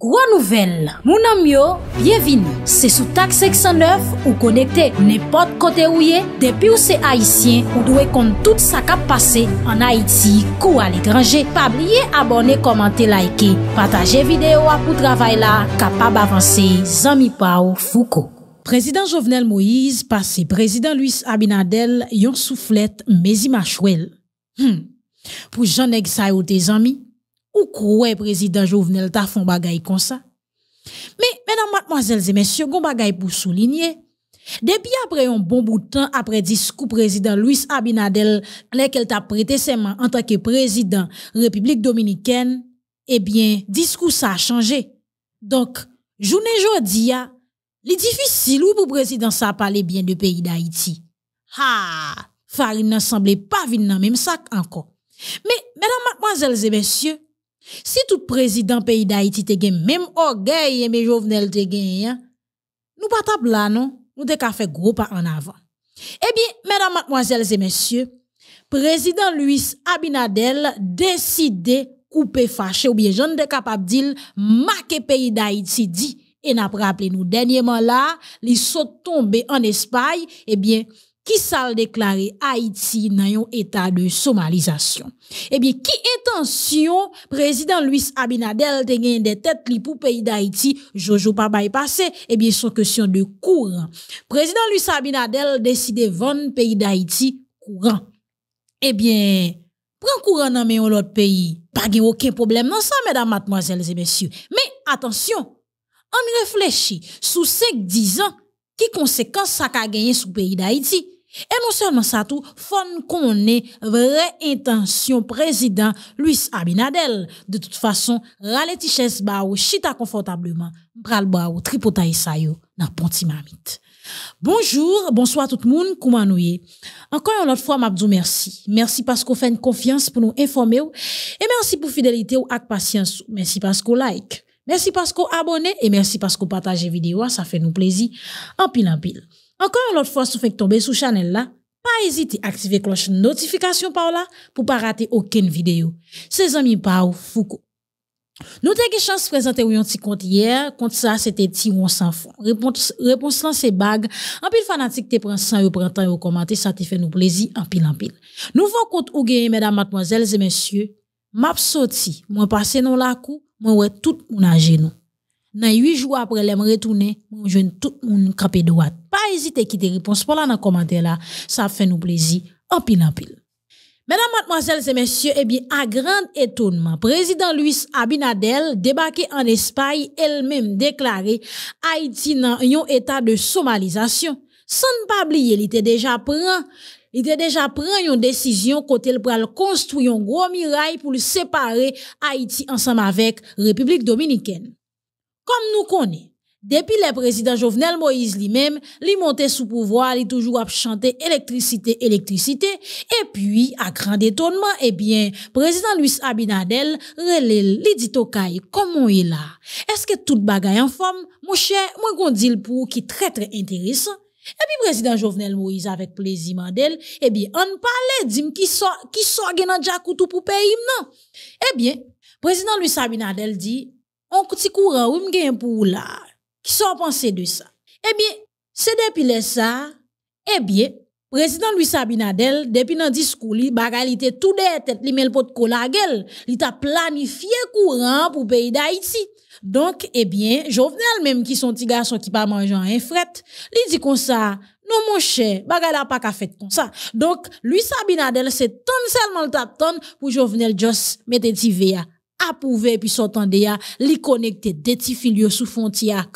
Gwa nouvel, mounan myo, bievin, se sou tak 609 ou konekte, ne pot kote ou ye, depi ou se Haitien ou dwe kont tout sa kap pase, an Haiti, kou al ekranje, pa blye abone, komante, laike, pataje videyo apou travay la, kapab avanse, zami pa ou fuko. Prezident Jovenel Moïse pase prezident Luis Abinadel yon souflet Mezi Machuel. Hmm. Pou jane gsa yo te zami? ou quoi président Jovenel fait un bagaille comme ça mais mesdames mademoiselles et messieurs gon bagage pour souligner depuis après un bon bout de temps après discours président Louis Abinadel lequel t'a prêté mains en tant que président République dominicaine eh bien discours ça a changé donc journée c'est les difficile pour pour président ça parler bien du pays d'Haïti ha Farine semblé pas vivre dans même sac encore mais mesdames mademoiselles et messieurs si tout président pays d'Haïti te gen même orgueil et eh mes Jovenel te gen, hein. nous pas là non, nous te ka fait gros pas en avant. Eh bien, mesdames, mademoiselles et messieurs, président Luis Abinadel décidé couper fâché ou bien suis de capable dire pays d'Haïti dit et n'a rappelé nous dernièrement là, il sont tombés en Espagne, eh bien qui s'est déclaré Haïti dans un état de somalisation. Eh bien, qui intention président Luis Abinadel de gagner des têtes pour pays d'Haïti, Jojo Papa est passé, eh bien, son question de courant. Président Luis Abinadel décide de vendre pays d'Haïti courant. Eh bien, prend courant dans l'autre pays. Pas aucun problème dans ça, mesdames, mademoiselles et messieurs. Mais attention, on réfléchit. Sous 5-10 ans, qui conséquence ça a gagné sous pays d'Haïti? Et non seulement ça tout, faut qu'on vraie intention président Luis Abinadel. De toute façon, rale tiches ou chita confortablement, bralba, ou yo nan ponti mamite. Bonjour, bonsoir tout le monde, comment nous y Encore une autre fois, m'abdou merci. Merci parce qu'on fait une confiance pour nous informer et merci pour fidélité ou ak patience Merci parce qu'on like. Merci parce qu'on abonne et merci parce qu'on partage vidéo, ça fait nous plaisir. En pile en pile. Encore une fois, si vous faites tomber sur chaîne, là, pas à activer la cloche de notification pour ne pas rater aucune vidéo. C'est amis pas Foucault. Nous avons eu la chance de présenter un petit compte hier. Compte ça, c'était Tiron sans fond. Réponse, réponse là, c'est bag. En pile fanatique, tu prends ça, tu prends temps et commenter, ça te fait nous plaisir, en pile, en pile. Nouveau compte ou gagner, mesdames, mademoiselles et messieurs. je sorti, moi passé dans la cour, moi ouais tout monde à genoux. Dans huit jours après, retourné, je moi jeune tout mon capé droite pas à à quitter pour réponse pour la là, ça fait nous plaisir en pile en pile. Mesdames, mademoiselles et messieurs, eh bien, à grand étonnement, président Luis Abinadel, débarqué en Espagne, elle-même déclaré Haïti dans un état de somalisation. Sans ne pas oublier, il était déjà prêt il était déjà pris une décision côté le construire un gros mirail pour séparer Haïti ensemble avec République dominicaine. Comme nous connaissons, depuis le président Jovenel Moïse lui même sous pouvoir, lui toujours à chanter électricité, électricité et puis à grand étonnement, grand eh bien président Louis Abinadel dit comment il est là. Est-ce que tout bagay mon cher Moi, qu'on dit pour qui très très intéressant Et puis, président Jovenel Moïse avec plaisir, mandel, eh bien, parle qui dim qui sort ki so genan Jacoutou pour payer, non? Eh bien, président Louis Abinadel on on kouti kouran me pour là. Qui sont pensés de ça Eh bien, c'est depuis le eh bien, le président Louis Sabinadel, depuis le discours li, a li tout tout de tête, li le pot gueule, il a planifié planifié pour pour pays d'Haïti. Donc, eh bien, jovenel même qui sont ti qui qui pas pas un fret, il dit comme ça, non mon cher, n'y la pas ka faire comme ça. Donc, Louis Sabinadel c'est ton seulement tap pour pour jovenel Jos mette y approuvé, et puis s'entendre à les connecter des petits filiaux sous frontière,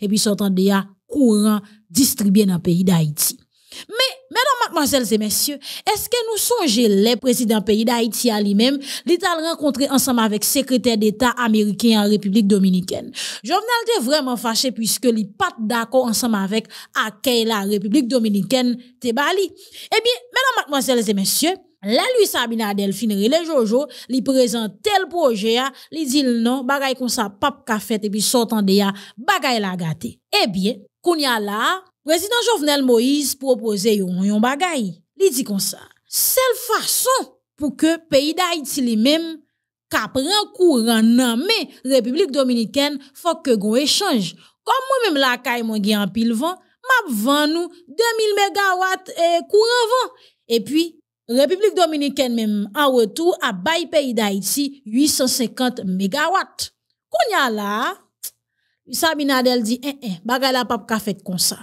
et puis s'entendre à courant distribué dans le pays d'Haïti. Mais, mesdames, mademoiselles et messieurs, est-ce que nous songez les présidents pays d'Haïti à lui-même, l'État rencontré ensemble avec secrétaire d'État américain en République dominicaine? Jovenel était vraiment fâché puisque les pas d'accord ensemble avec accueil la République dominicaine, Tebali. Eh bien, mesdames, mademoiselles et messieurs, la lui Sabina Delphine les Jojo, li présente tel projet là, ah, li non, bagay comme ça, pap ka et puis sortant de ya, bagay la gate. Eh y bien, kounya la, président Jovenel Moïse propose yon yon bagay. Li di comme ça, seule façon pour que pays d'Haïti lui-même mem un courant kouran mais République Dominicaine, faut ke gon échange. Kom mwen même la kay mwen gen an vent van, map van 2000 mégawatts eh, courant kouran vent. Et puis République Dominicaine même en retour à bail pays d'Haïti 850 mégawatts. Qu'on y a là, Abinadel dit, eh, eh, bagay la pap ka fait comme ça.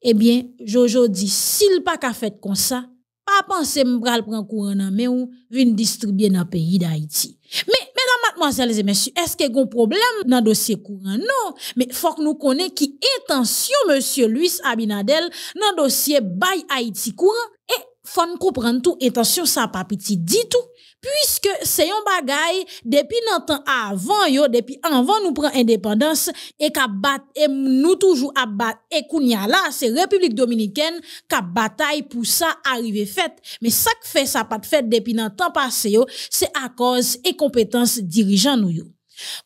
Eh bien, Jojo dit, s'il pas ka fait comme ça, pas penser m'bral prendre courant non, mais ou vin distribuer dans pays d'Haïti. Mais, mesdames, mademoiselles et messieurs, est-ce qu'il y a un problème dans le dossier courant? Non, mais faut que nous connaissions qui intention monsieur Luis Abinadel dans le dossier bail Haïti courant et eh, faut comprendre tout intention ça pas petit dit tout puisque c'est un bagaille depuis longtemps avant yo depuis avant nous prend indépendance et qu'a bat, et nous toujours à battre et là c'est République dominicaine qu'a bataille pour ça arriver fait mais ça fait ça pas de fait depuis longtemps passé yo c'est à cause et compétence dirigeant nous yo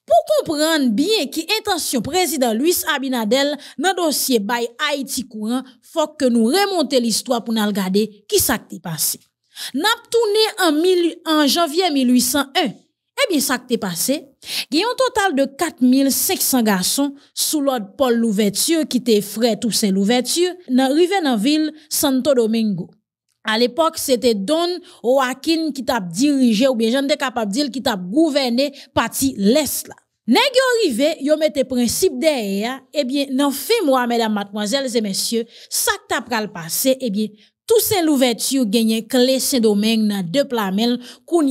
pour comprendre bien qui intention président Luis Abinadel dans dossier by Haïti courant, faut que nous remontions l'histoire pour nous regarder qui s'est passé. N'a tourné en, janvier 1801. Eh bien, ça qui passé, il y a un total de 4500 garçons sous l'ordre Paul Louverture qui était frère Toussaint Louverture dans la dans ville Santo Domingo. À l'époque, c'était Don Joaquin qui t'a dirigé, ou bien j'en capable de dire, qui t'a gouverné parti l'Est là. arrivés, ils ont mis mette principe derrière, eh bien, non fait moi, mesdames, mademoiselles et messieurs, ça que pas le passé, eh bien, tout c'est l'ouverture gagné clé Saint-Domingue dans deux plamel,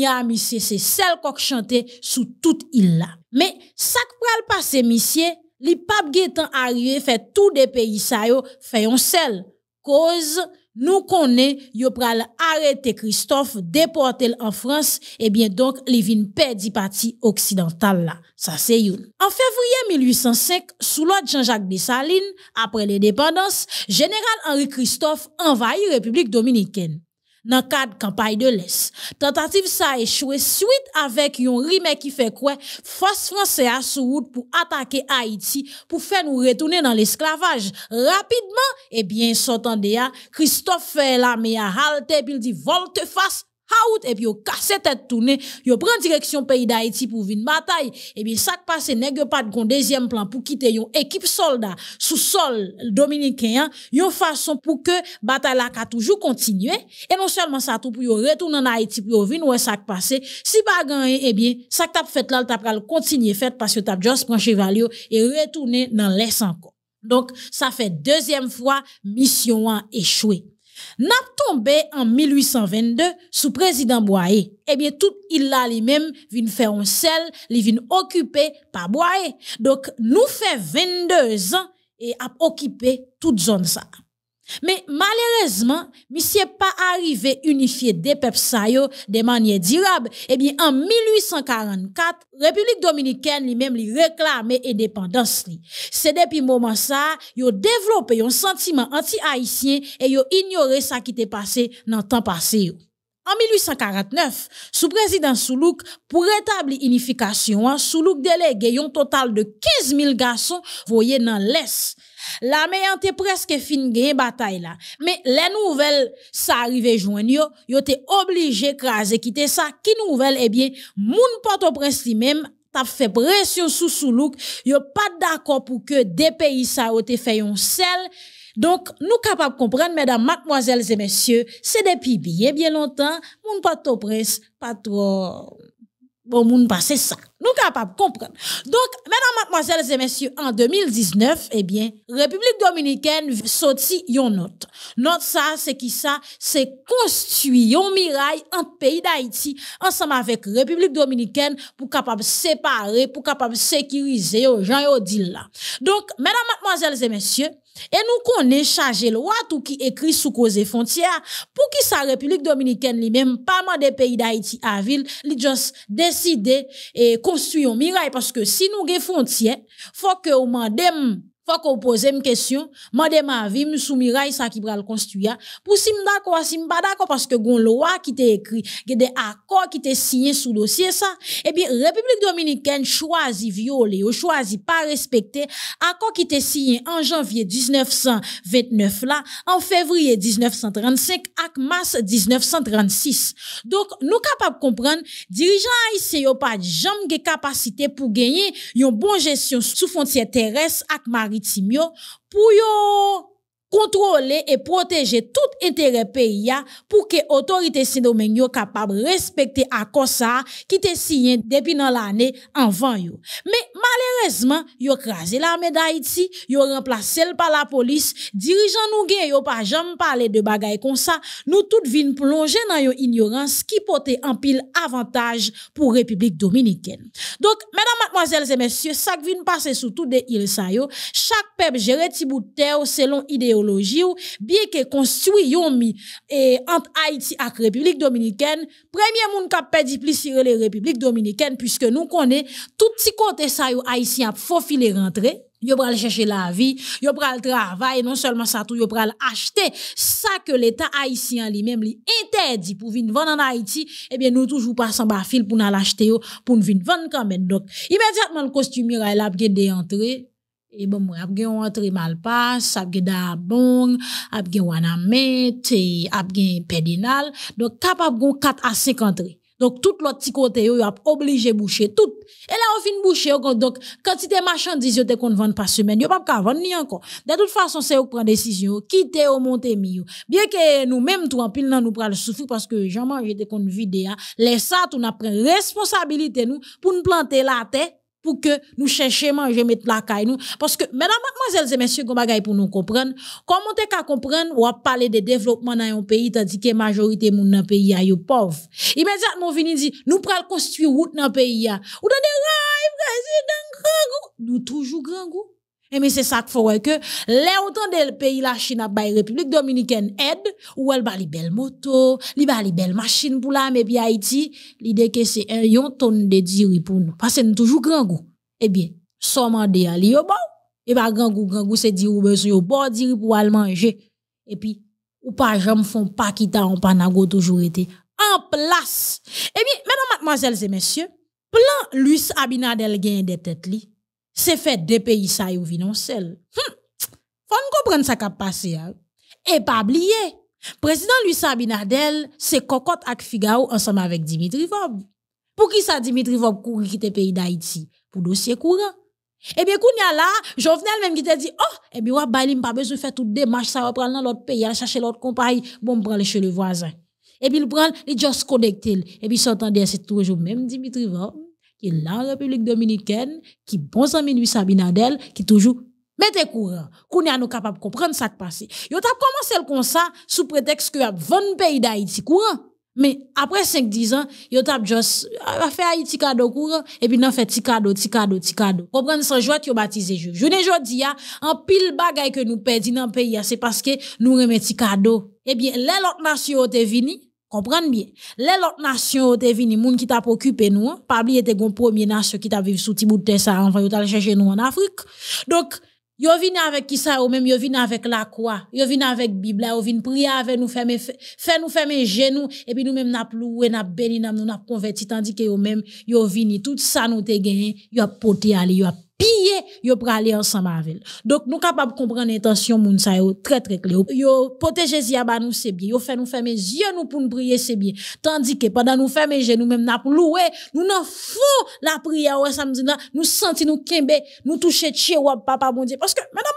a monsieur, c'est celle qu'on chantait sous toute île là. Mais, ça que le passé, monsieur, Les papes getan arrivé, fait tout des pays ça yo, fait un seul. Cause, nous connaissons, yo pral arrêter Christophe déporter en France et eh bien donc les perdit perdu parti occidentale là ça c'est une en février 1805 sous l'ordre Jean-Jacques Dessalines après l'indépendance général Henri Christophe envahit République dominicaine dans le cadre de la campagne de l'Est. Tentative ça a échoué suite avec un rime qui fait quoi? Force française à sous route pour attaquer Haïti, pour faire nous retourner dans l'esclavage. Rapidement, eh bien, s'entendez à Christophe Lamea halte et il dit volte face, out et puis yo cassé tête tournée, yo prend direction pays d'Haïti pour une bataille et bien ça passe nèg pas de deuxième plan pour quitter yon équipe soldat sous sol dominicain yon façon pour que bataille la ka toujours continuer et non seulement ça tout pour yo retourner en Haïti pour venir ouais ça passé si pas gagné et eh bien ça t'a fait là t'a pral continuer fait parce que t'a juste prend chevalier et retourner dans l'est encore donc ça fait deuxième fois mission a échoué N'a tombé en 1822 sous président prezident Eh bien, tout il la lui-même vin faire un sel, lui vient occuper par Boye. Donc, nous fait 22 ans et a occupé toute zone ça. Mais malheureusement, monsieur pas arrivé unifier des peuples de manière durable. Eh bien, en 1844, République dominicaine lui-même lui réclamait indépendance. C'est depuis moment ça, a développé un sentiment anti-haïtien et ont ignoré ce qui était passé dans le temps passé. En 1849, sous président Soulouk, pour rétablir l'unification, Soulouk délégué un total de 15 000 garçons voyés dans l'Est. La était presque fin gain bataille là. Mais les nouvelles ça arrivait joindre yo, yo t'es obligé craser quitter ça. Qui nouvelle eh bien, mon Port-au-Prince lui-même t'a fait pression sous Soulouk, yo pas d'accord pour que des pays ça ont fait un sel. Donc, nous capables de comprendre, mesdames, mademoiselles et messieurs, c'est depuis bien, bien longtemps, Mon Port-au-Prince, pas trop, bon, mon pas, ça. Nous capables de comprendre. Donc, mesdames, mademoiselles et messieurs, en 2019, eh bien, République dominicaine sorti une note. Note ça, c'est qui ça? C'est construire un mirail entre pays d'Haïti, ensemble avec République dominicaine, pour capable séparer, pour capable sécuriser les gens et Donc, mesdames, mademoiselles et messieurs, et nous connaissons chargé loi tout qui écrit sous cause frontières pour que sa République dominicaine même pas moins des pays d'Haïti à ville, lui juste décider et construire un mirail parce que si nous avons il faut que nous demandez faut qu'on pose une question, demander ma vie, me de ça qui le construire. Pour si m'd'accord, si m'pas d'accord parce que gon loi qui t'est écrit, a des accords qui t'est signé sous dossier ça, eh bien République dominicaine choisit violer, ou choisit pas respecter accord qui t'est signé en janvier 1929 là, en février 1935 ak mars 1936. Donc nous capables de comprendre dirigeants haïtiens pas jamais capacité pour gagner une bonne gestion sous frontière terrestre avec Marie maritim yo pour yo contrôler et protéger tout intérêt pays pour que autorité domaine yo capable respecter accord ça qui te signé depuis dans l'année avant yo. Mais malheureusement, yo crasé l'armée d'Haïti, yo remplacé par la police, dirigeant nous gay yo pas jamais parler de bagaille comme ça. Nous toutes vinn plonger dans yo ignorance qui portait en pile avantage pour République dominicaine. Donc mesdames mademoiselles et messieurs, ça vinn passer sur tout les îles ça chaque peuple gérer terre selon idée bien que construit yomi et entre Haïti et République Dominicaine, premier monde qui a perdu sur les République Dominicaine, puisque nous connaît tout petit côté ça yon Haïtien faut filer rentrer. Yo pral chercher la vie, yo pral travail, non seulement ça tout, yo pral acheter ça que l'État haïtien lui-même lui interdit pour venir vendre en Haïti, eh bien, nous toujours passons sans fil pour nous l'acheter, pour nous venir vendre quand même. Donc, immédiatement, le costume il a des entrées, et bon mwen ap gen yon rentre malpas, ap gen dabong, ap gen wanamet, ap gen pedinal. Donk Donc, ap gon 4 à 5 entrées. Donc, tout l'autre côté kote yo yo ap oblige boucher tout. et là on fin boucher donc quantité donk yo te kon vendre pas semaine Yo pas ka vendre ni encore. De toute façon, c'est yo prendre décision. Quitter ou vous monte mi yo. Bien que nous en tou an nous nan nous pral parce que jaman jete kon vide les Le on a na responsabilité responsabilité nous pour nous planter la terre pour que nous cherchions manger mettre la caille nous parce que mesdames mademoiselles et messieurs pour nous comprendre comment t'es qu'à comprendre ou à parler de développement dans un pays tandis que majorité monde dans pays a pauvres pauvre immédiatement vini dit nous le construire route dans pays a ou dans des rêves président grand goût nous toujours grand goût et eh, mais c'est ça qu'il faut que les autant de pays la Chine la République dominicaine aide ou elle ba les belles motos, li les belles machines pour la et puis Haïti, l'idée que c'est un yon tonne de diri pour nous parce que nous toujours grand goût. Eh bien, sommande à li yo bon. Et eh bah ben, grand goût grand goût c'est dire ou besoin yo bon diri pour aller manger. Et puis ou pas exemple, font pas quitter en panago toujours été en place. Eh bien, mesdames mademoiselles et messieurs, plan Luis Abinadel gagne des têtes li c'est fait des pays ça et ouvre non seul. Hm, faut comprendre ça qui a passé. Et pas oublier, président Luis Abinadel, c'est cocotte avec Figaro ensemble avec Dimitri Vob. Pour qui ça Dimitri Vob courir quitter pays d'Haïti pour dossier courant. Et bien, quand oh, e y a là, Jovenel même qui te dit, oh, et bien, ouais, bah, il pas besoin de faire tout démarche, ça va prendre dans l'autre pays, aller chercher l'autre compagnie, bon, prendre chez le voisin. Et puis, il prend, il juste connecte, et puis, s'entendait, c'est toujours même Dimitri Vob qui est la République dominicaine, qui bon minuit qui toujours mettez courant. Qu'on est nous capable de comprendre ça qui passe. Yo t'a commencé comme ça sous prétexte que y a 20 pays d'Haïti courant. Mais après 5-10 ans, yo tap juste, ah, a fait Haïti cadeau courant, et puis nan fait ti cadeau, ti cadeau, petit cadeau. Comprendre sans joie, yo baptisé Je ne jodi a un pile bagay que nous perdons dans le pays, c'est parce que nous remet ti cadeau. Eh bien, les nation nations Comprenez bien. Les autres nations sont venues, gens qui t'a occupé nous, hein. pas oublier les gon premier qui t'a vécu sous tibouté ça avant chercher nous en Afrique. Donc Yo venus avec qui ça ou même yo avec la croix, yo vini avec Bible, yo vini prier avec nous, faire nous fermer genoux, et puis nous même n'a loué, n'a béni, nous avons converti, tandis que eux même yo venus. tout ça nous avons gagné, Ils ont poté aller, ils ont piller, yo pour aller ensemble avec. Donc nous de comprendre l'intention moun très très clair. Yo protéger si nous c'est bien, yo fait nous fermer yeux nous pour nous prier c'est bien. Tandis que pendant nous fermer je nous même n'a loué, nous n'en fou la prière ouais nous senti nous kembe, nous toucher chez papa mon Dieu parce que madame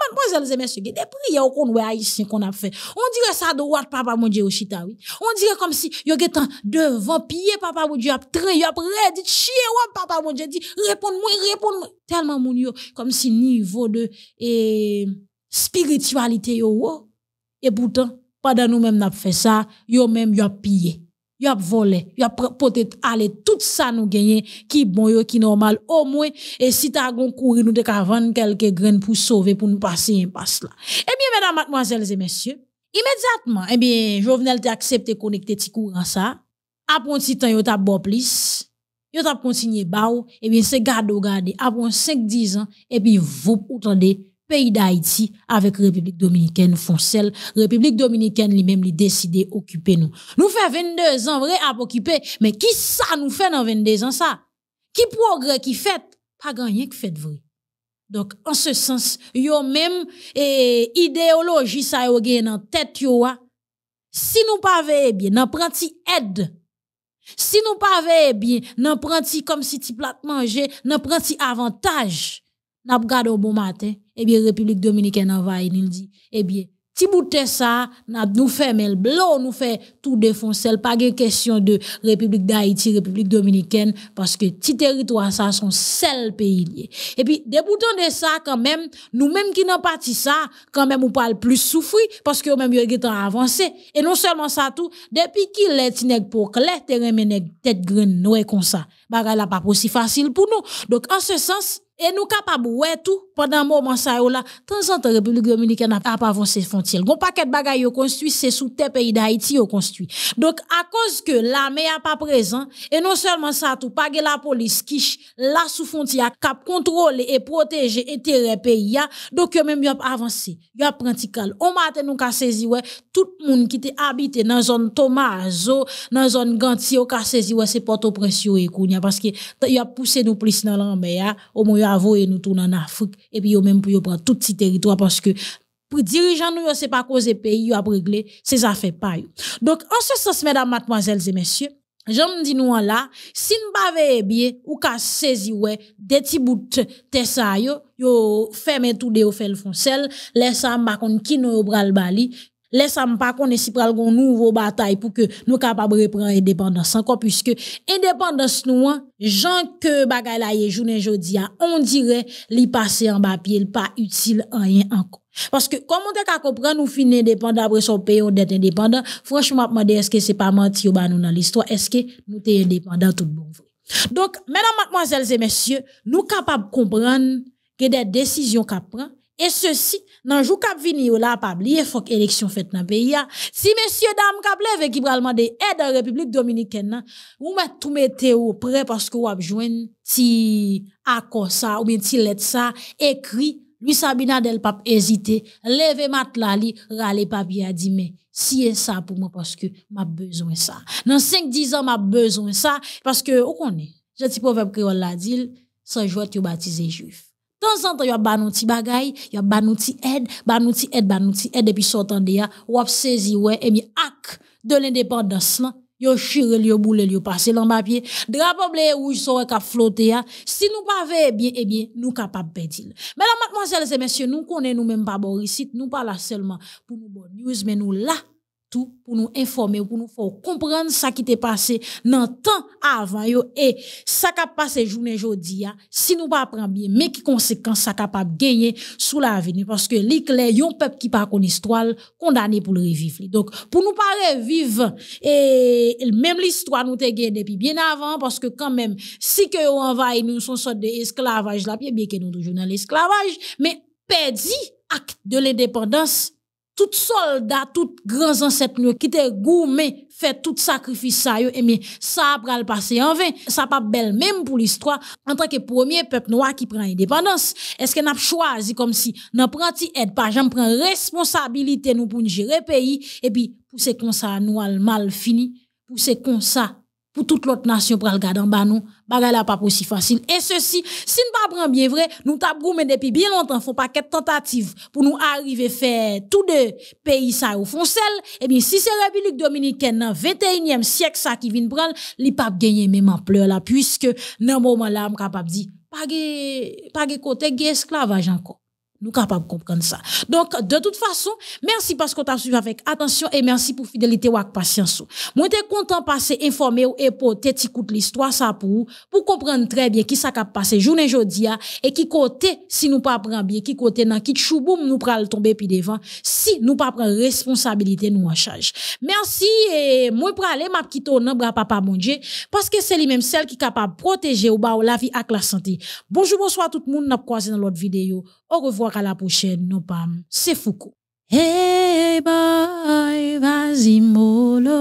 et messieurs, des prières qu'on ouais haïtien qu'on a fait. On dirait ça de papa mon Dieu au chita On dirait comme si yo getan devant pied papa mon Dieu après dit papa mon Dieu réponds-moi, réponds-moi tellement moun comme si niveau de et, spiritualité yo Et pourtant, pendant nous-mêmes n'a fait ça, yo même yo pillé. Yo volé, yo peut-être aller tout ça nous gagner qui bon yo qui normal au moins et si tu gon courir nous te ka vendre quelques graines pour sauver pour nous passer un là. Eh bien mesdames mademoiselles et messieurs, immédiatement eh bien Jovenel de accepté connecter petit courant ça. Après un petit temps yo t'a bon plus yo tap continué et bah ou, eh c'est se garde ou après 5-10 et et vous vous le pays d'Haïti République République Dominicaine, fonsel. République Dominicaine lui même occuper nous occuper nous. Nous fait 22 ans vrai à occuper mais qui ça nous fait dans 22 ans ça qui qui qui fait pas rien qui fait vrai. Donc en ce sens, yo même eh, idéologie ça sa yo dans en tête yo ah. si nous pas veiller bien nan aide si nous pas bien, nous prenons comme si tu plat manger, nous avantage. Nous regardons au bon matin, eh bien République dominicaine en envahit, il dit, eh bien vous bouté ça, nous fait le blanc, nous fait tout défoncer, pas une question de République d'Haïti, République dominicaine, parce que ti territoires ça, sont seuls pays liés. Et puis, boutons de ça, quand même, nous mêmes qui n'en parti ça, quand même, on parle plus souffrir, parce que même, y'a en avancé. Et non seulement ça, tout, depuis qu'il est, ti pour clair, t'es nous tête nous comme ça. Bah, là, pas aussi facile pour nous. Donc, en ce sens, et nous capables ouais tout pendant un moment ça là, temps en République dominicaine n'a pas avancé frontière. Gon paquet de bagaille construit, c'est sous terre pays d'Haïti yon construit. Donc à cause que l'armée a pas présent et non seulement ça tout pas la police qui là sous frontière cap contrôler et protéger intérêt pays donc yon même yo avancé. a pratiqué. On matin nous ka saisi ouais tout monde qui était habité dans zone Tomazo, dans zone Ganti yon ka saisi ouais c'est Port-au-Prince parce que y a poussé nous plus dans l'armée au moins avou nous nou en Afrique, et puis yo même pour yo prendre tout petit territoire parce que pour dirigeants nous, c'est pas cause pays, yo a réglé, c'est affaires pas Donc, en ce sens, mesdames, mademoiselles et messieurs, nous di nous si ne pas pas bien ou saisi ouais des petits bouts de ça yo, yo ferme tout de yo le fonsel, lesa makon qui qui nous bral bali, Laisse-moi pas qu'on si pral une nouveau bataille pour que nous capables de reprendre l'indépendance. encore puisque indépendance nous hein, gens que bagay la ye journée hein, on dirait li passer en papier pas utile rien encore parce que comme on t'a comprendre nous finissons indépendant après son pays on est indépendant franchement m'a est-ce que c'est pas menti ou nous dans l'histoire est-ce que nous sommes indépendants tout bon vrai donc mesdames mademoiselles et messieurs nous capables de comprendre que des décisions qu'on prend et ceci, dans le jour vini ou là, pas oublier, faut que l'élection faite dans le pays. Hein. Si messieurs, dames, qui veulent qui des aides la République dominicaine, hein, vous mettez tout mettez au prêt parce que vous avez besoin petit accord ça, ou bien si lettre ça, écrit, lui Sabina del pape hésiter, lever matelas li, râler papier a dit, mais si et ça pour moi parce que m'a besoin ça. Dans 5-10 ans, m'a besoin ça, parce que, où qu'on est? Je dis proverbe créole la dit, sans jouer, tu baptisé juif temps en temps, il y a un bagay, il y a un petit aide, un petit aide, un petit aide, et puis sortant de là, ou saisi, ouais, et bien, acte de l'indépendance, yo chire yo boule yo passe l'en papier drapeau bleu rouge sont flotte flotter si nous pas eh bien eh bien nous capable perdre mesdames mademoiselles et messieurs nous connaissons nous même pas bon nous pas là seulement pour nous bonnes news mais nous là tout pour nous informer, pour nous faire comprendre ce qui t'est passé dans le temps avant yo et ça qui a passé journée aujourd'hui hein, si nous pas prendre bien mais qui conséquence ça capable gagner sous l'avenir parce que l'éclair un peuple qui pas connaît histoire condamné pour le revivre. Donc pour nous pas revivre et même l'histoire nous t'est depuis bien avant parce que quand même si que envahit, nous sont sorte d'esclavage là bien que nous toujours dans l'esclavage mais perdu acte de l'indépendance tout soldat, tout grands ancêtres qui étaient gourmés, fait tout sacrifice ça, et eh bien, ça le passé en vain. Ça pas belle même pour l'histoire, en tant que premier peuple noir qui prend indépendance. Est-ce que n'a choisi comme si, n'a pas aide pas, j'en prend responsabilité nous pour gérer pays, et puis, pour c'est comme ça, nous mal fini, pour c'est comme ça, pour toute l'autre nation pour garder en bas nous la pas aussi facile et ceci si nous pas prend bien vrai nous t'a goumé depuis bien longtemps font pas qu'être tentative pour nous arriver faire tous deux pays ça au fond seul et eh bien si c'est la république dominicaine dans 21e siècle ça qui vient prendre les pas gagner même en pleurs là puisque dans moment là on capable dire pas de, pas de côté esclavage encore nous capables de comprendre ça. Donc, de toute façon, merci parce que qu'on t'a suivi avec attention et merci pour fidélité ou patience. Moi, suis content de passer informer ou et pour l'histoire, ça pour pour comprendre très bien qui ça cap passé journée jour et qui côté, si nous pas prendre bien, qui côté dans qui chouboum nous pral tomber puis devant, si nous pas prendre responsabilité nous en charge. Merci et moi pour aller m'a quitter dans bras papa mon Dieu parce que c'est lui-même celle qui est capable de protéger ou la vie avec la santé. Bonjour, bonsoir tout le monde, n'a croisé dans l'autre vidéo. Au revoir. A la pou chen nou pam Se foko Hey boy Vazi molo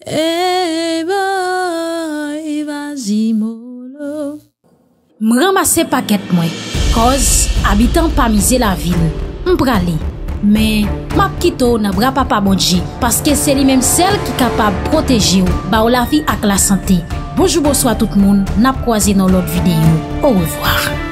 Hey boy Vazi molo M ramase paket mwen Koz, abitan pa mize la vil M prale Me, map kito na bra pa pa modje Paske se li menm sel ki kapab Proteji ou, ba ou la fi ak la sante Bojou bojou a tout moun Nap kwa zi nou lot videyo Ou revoar